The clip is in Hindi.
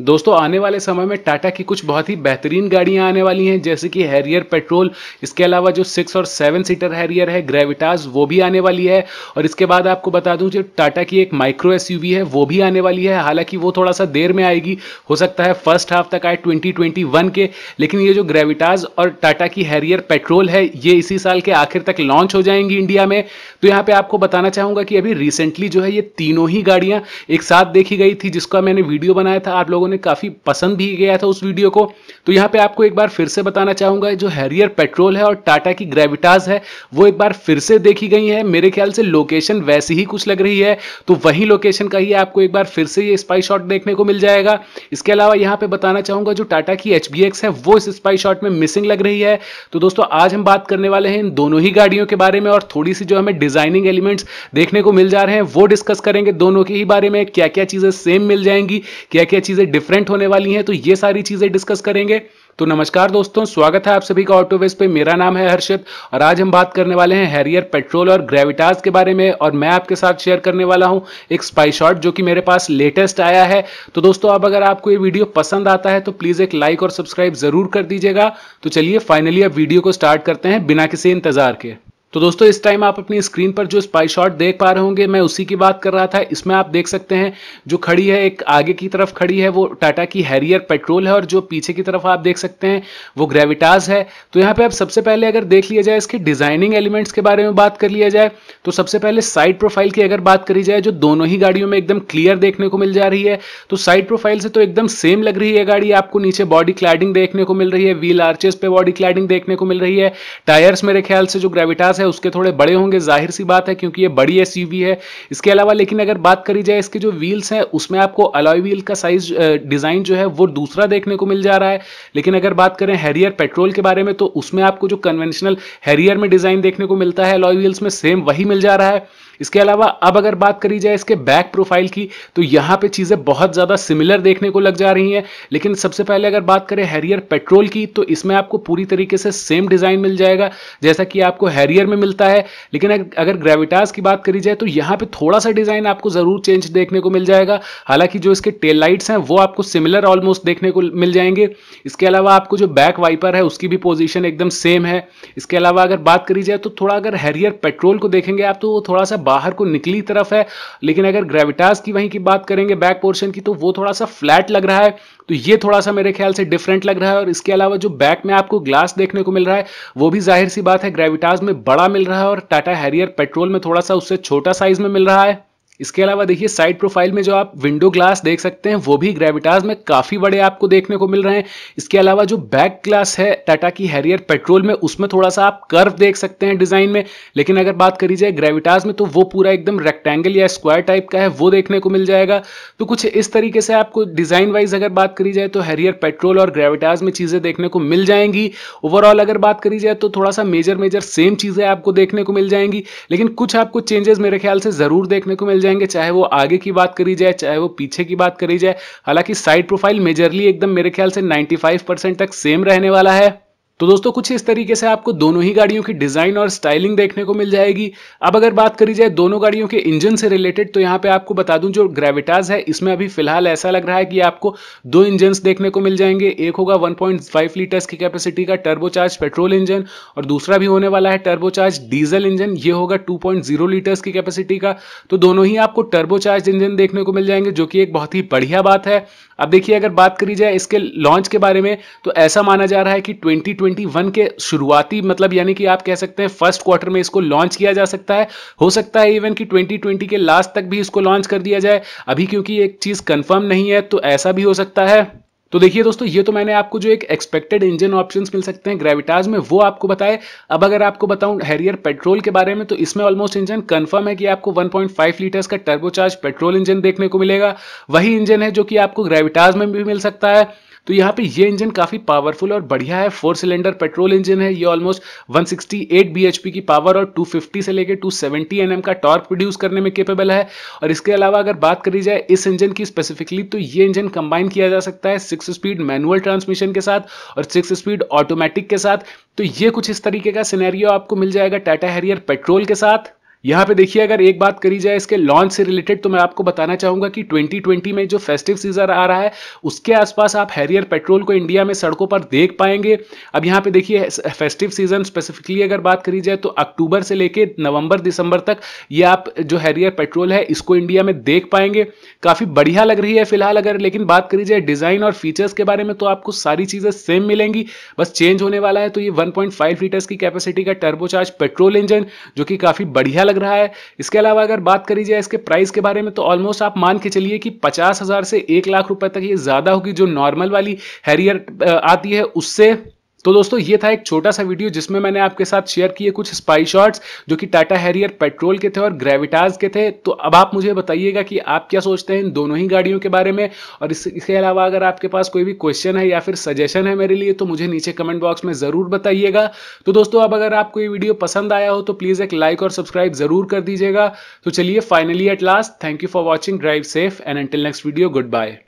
दोस्तों आने वाले समय में टाटा की कुछ बहुत ही बेहतरीन गाड़ियां आने वाली हैं जैसे कि हैरियर पेट्रोल इसके अलावा जो सिक्स और सेवन सीटर हैरियर है ग्रेविटास वो भी आने वाली है और इसके बाद आपको बता दूं जो टाटा की एक माइक्रो एसयूवी है वो भी आने वाली है हालांकि वो थोड़ा सा देर में आएगी हो सकता है फर्स्ट हाफ तक आए ट्वेंटी के लेकिन ये जो ग्रेविटाज और टाटा की हैरियर पेट्रोल है ये इसी साल के आखिर तक लॉन्च हो जाएंगी इंडिया में तो यहाँ पर आपको बताना चाहूँगा कि अभी रिसेंटली जो है ये तीनों ही गाड़ियाँ एक साथ देखी गई थी जिसका मैंने वीडियो बनाया था आप लोगों लोगों ने काफ़ी पसंद भी गया था उस वीडियो को तो यहाँ पे आपको एक बार फिर से बताना चाहूँगा जो हैरियर पेट्रोल है और टाटा की ग्रेविटाज है वो एक बार फिर से देखी गई है मेरे ख्याल से लोकेशन वैसी ही कुछ लग रही है तो वही लोकेशन का ही आपको एक बार फिर से ये स्पाई शॉट देखने को मिल जाएगा इसके अलावा यहाँ पर बताना चाहूँगा जो टाटा की एच है वो इस स्पाई शॉट में मिसिंग लग रही है तो दोस्तों आज हम बात करने वाले हैं इन दोनों ही गाड़ियों के बारे में और थोड़ी सी जो हमें डिजाइनिंग एलिमेंट्स देखने को मिल जा रहे हैं वो डिस्कस करेंगे दोनों के ही बारे में क्या क्या चीज़ें सेम मिल जाएंगी क्या क्या चीज़ें डिफरेंट होने वाली हैं तो ये सारी चीजें डिस्कस करेंगे तो नमस्कार दोस्तों स्वागत है आप सभी का ऑटोवेज पे मेरा नाम है हर्षित और आज हम बात करने वाले हैं हैरियर पेट्रोल और ग्रेविटास के बारे में और मैं आपके साथ शेयर करने वाला हूं एक स्पाई शॉट जो कि मेरे पास लेटेस्ट आया है तो दोस्तों अब अगर आपको ये वीडियो पसंद आता है तो प्लीज एक लाइक और सब्सक्राइब जरूर कर दीजिएगा तो चलिए फाइनली अब वीडियो को स्टार्ट करते हैं बिना किसी इंतजार के तो दोस्तों इस टाइम आप अपनी स्क्रीन पर जो स्पाई शॉट देख पा रहे होंगे मैं उसी की बात कर रहा था इसमें आप देख सकते हैं जो खड़ी है एक आगे की तरफ खड़ी है वो टाटा की हैरियर पेट्रोल है और जो पीछे की तरफ आप देख सकते हैं वो ग्रेविटाज है तो यहाँ पे आप सबसे पहले अगर देख लिया जाए इसके डिजाइनिंग एलिमेंट्स के बारे में बात कर लिया जाए तो सबसे पहले साइड प्रोफाइल की अगर बात करी जाए जो दोनों ही गाड़ियों में एकदम क्लियर देखने को मिल जा रही है तो साइड प्रोफाइल से तो एकदम सेम लग रही है गाड़ी आपको नीचे बॉडी क्लाइडिंग देखने को मिल रही है व्हील आर्चेस पे बॉडी क्लाइडिंग देखने को मिल रही है टायर्स मेरे ख्याल से जो ग्रेविटाज है है उसके थोड़े बड़े होंगे जाहिर सी बात है क्योंकि ये बड़ी एस है इसके अलावा लेकिन अगर बात करी जाए इसके जो व्हील्स हैं उसमें आपको अलॉय व्हील का साइज डिज़ाइन जो है वो दूसरा देखने को मिल जा रहा है लेकिन अगर बात करें हैरियर पेट्रोल के बारे में तो उसमें आपको जो कन्वेंशनल हैरियर में डिज़ाइन देखने को मिलता है अलॉय व्हील्स में सेम वही मिल जा रहा है इसके अलावा अब अगर बात करी जाए इसके बैक प्रोफाइल की तो यहाँ पे चीज़ें बहुत ज़्यादा सिमिलर देखने को लग जा रही हैं लेकिन सबसे पहले अगर बात करें हैरियर पेट्रोल की तो इसमें आपको पूरी तरीके से सेम डिज़ाइन मिल जाएगा जैसा कि आपको हैरियर में मिलता है लेकिन अगर ग्रेविटास की बात करी जाए तो यहाँ पर थोड़ा सा डिज़ाइन आपको ज़रूर चेंज देखने को मिल जाएगा हालांकि जो इसके टेल लाइट्स हैं वो आपको सिमिलर ऑलमोस्ट देखने को मिल जाएंगे इसके अलावा आपको जो बैक वाइपर है उसकी भी पोजीशन एकदम सेम है इसके अलावा अगर बात करी जाए तो थोड़ा अगर हैरियर पेट्रोल को देखेंगे आप तो वो थोड़ा सा बाहर को निकली तरफ है लेकिन अगर ग्रेविटास की वहीं की बात करेंगे बैक पोर्शन की तो वो थोड़ा सा फ्लैट लग रहा है तो ये थोड़ा सा मेरे ख्याल से डिफरेंट लग रहा है और इसके अलावा जो बैक में आपको ग्लास देखने को मिल रहा है वो भी जाहिर सी बात है ग्रेविटास में बड़ा मिल रहा है और टाटा हैरियर पेट्रोल में थोड़ा सा उससे छोटा साइज में मिल रहा है इसके अलावा देखिए साइड प्रोफाइल में जो आप विंडो ग्लास देख सकते हैं वो भी ग्रेविटाज में काफ़ी बड़े आपको देखने को मिल रहे हैं इसके अलावा जो बैक ग्लास है टाटा की हैरियर पेट्रोल में उसमें थोड़ा सा आप कर्व देख सकते हैं डिज़ाइन में लेकिन अगर बात करी जाए ग्रेविटाज में तो वो पूरा एकदम रेक्टेंगल या स्क्वायर टाइप का है वो देखने को मिल जाएगा तो कुछ इस तरीके से आपको डिज़ाइन वाइज अगर बात करी जाए तो हैरियर पेट्रोल और ग्रेविटाज में चीज़ें देखने को मिल जाएंगी ओवरऑल अगर बात करी जाए तो थोड़ा सा मेजर मेजर सेम चीज़ें आपको देखने को मिल जाएंगी लेकिन कुछ आपको चेंजेस मेरे ख्याल से ज़रूर देखने को मिल जाएंगे चाहे वो आगे की बात करी जाए चाहे वो पीछे की बात करी जाए हालांकि साइड प्रोफाइल मेजरली एकदम मेरे ख्याल से 95 परसेंट तक सेम रहने वाला है तो दोस्तों कुछ इस तरीके से आपको दोनों ही गाड़ियों की डिज़ाइन और स्टाइलिंग देखने को मिल जाएगी अब अगर बात करी जाए दोनों गाड़ियों के इंजन से रिलेटेड तो यहाँ पे आपको बता दूं जो ग्रेविटाज है इसमें अभी फिलहाल ऐसा लग रहा है कि आपको दो इंजन देखने को मिल जाएंगे एक होगा 1.5 लीटर्स की कैपेसिटी का टर्बोचार्ज पेट्रोल इंजन और दूसरा भी होने वाला है टर्बोचार्ज डीजल इंजन ये होगा टू लीटर्स की कैपेसिटी का तो दोनों ही आपको टर्बोचार्ज इंजन देखने को मिल जाएंगे जो कि एक बहुत ही बढ़िया बात है अब देखिए अगर बात करी जाए इसके लॉन्च के बारे में तो ऐसा माना जा रहा है कि ट्वेंटी 2021 के शुरुआती मतलब यानी कि आप कह सकते हैं फर्स्ट क्वार्टर में इसको लॉन्च किया जा सकता है हो सकता है इवन कि 2020 के लास्ट तक भी इसको लॉन्च कर दिया जाए अभी क्योंकि एक चीज़ कंफर्म नहीं है तो ऐसा भी हो सकता है तो देखिए दोस्तों ये तो मैंने आपको जो एक एक्सपेक्टेड इंजन ऑप्शंस मिल सकते हैं ग्रेविटाज में वो आपको बताए अब अगर आपको बताऊं हैरियर पेट्रोल के बारे में तो इसमें ऑलमोस्ट इंजन कंफर्म है कि आपको 1.5 लीटर्स का टर्बोचार्ज पेट्रोल इंजन देखने को मिलेगा वही इंजन है जो कि आपको ग्रेविटाज में भी मिल सकता है तो यहाँ पे ये इंजन काफ़ी पावरफुल और बढ़िया है फोर सिलेंडर पेट्रोल इंजन है ये ऑलमोस्ट 168 बीएचपी की पावर और 250 से लेकर 270 सेवेंटी mm का टॉर्क प्रोड्यूस करने में केपेबल है और इसके अलावा अगर बात करी जाए इस इंजन की स्पेसिफिकली तो ये इंजन कंबाइन किया जा सकता है सिक्स स्पीड मैनुअल ट्रांसमिशन के साथ और सिक्स स्पीड ऑटोमेटिक के साथ तो ये कुछ इस तरीके का सिनेरियो आपको मिल जाएगा टाटा हैरियर पेट्रोल के साथ यहाँ पे देखिए अगर एक बात करी जाए इसके लॉन्च से रिलेटेड तो मैं आपको बताना चाहूंगा कि 2020 में जो फेस्टिव सीजन आ रहा है उसके आसपास आप हैरियर पेट्रोल को इंडिया में सड़कों पर देख पाएंगे अब यहाँ पे देखिए फेस्टिव सीजन स्पेसिफिकली अगर बात करी जाए तो अक्टूबर से लेकर नवंबर दिसंबर तक ये आप जो हैरियर पेट्रोल है इसको इंडिया में देख पाएंगे काफ़ी बढ़िया लग रही है फिलहाल अगर लेकिन बात करी जाए डिज़ाइन और फीचर्स के बारे में तो आपको सारी चीज़ें सेम मिलेंगी बस चेंज होने वाला है तो ये वन लीटर्स की कैपेसिटी का टर्बोचार्ज पेट्रोल इंजन जो कि काफ़ी बढ़िया लग लग रहा है इसके अलावा अगर बात करी जाए इसके प्राइस के बारे में तो ऑलमोस्ट आप मान के चलिए कि पचास हज़ार से एक लाख रुपए तक ये ज़्यादा होगी जो नॉर्मल वाली हैरियर आती है उससे तो दोस्तों ये था एक छोटा सा वीडियो जिसमें मैंने आपके साथ शेयर किए कुछ स्पाई शॉट्स जो कि टाटा हैरियर पेट्रोल के थे और ग्रेविटाज के थे तो अब आप मुझे बताइएगा कि आप क्या सोचते हैं इन दोनों ही गाड़ियों के बारे में और इस, इसके अलावा अगर आपके पास कोई भी क्वेश्चन है या फिर सजेशन है मेरे लिए तो मुझे नीचे कमेंट बॉक्स में ज़रूर बताइएगा तो दोस्तों अब अगर आपको ये वीडियो पसंद आया हो तो प्लीज़ एक लाइक और सब्सक्राइब ज़रूर कर दीजिएगा तो चलिए finally at last thank you for watching drive safe and until next video good bye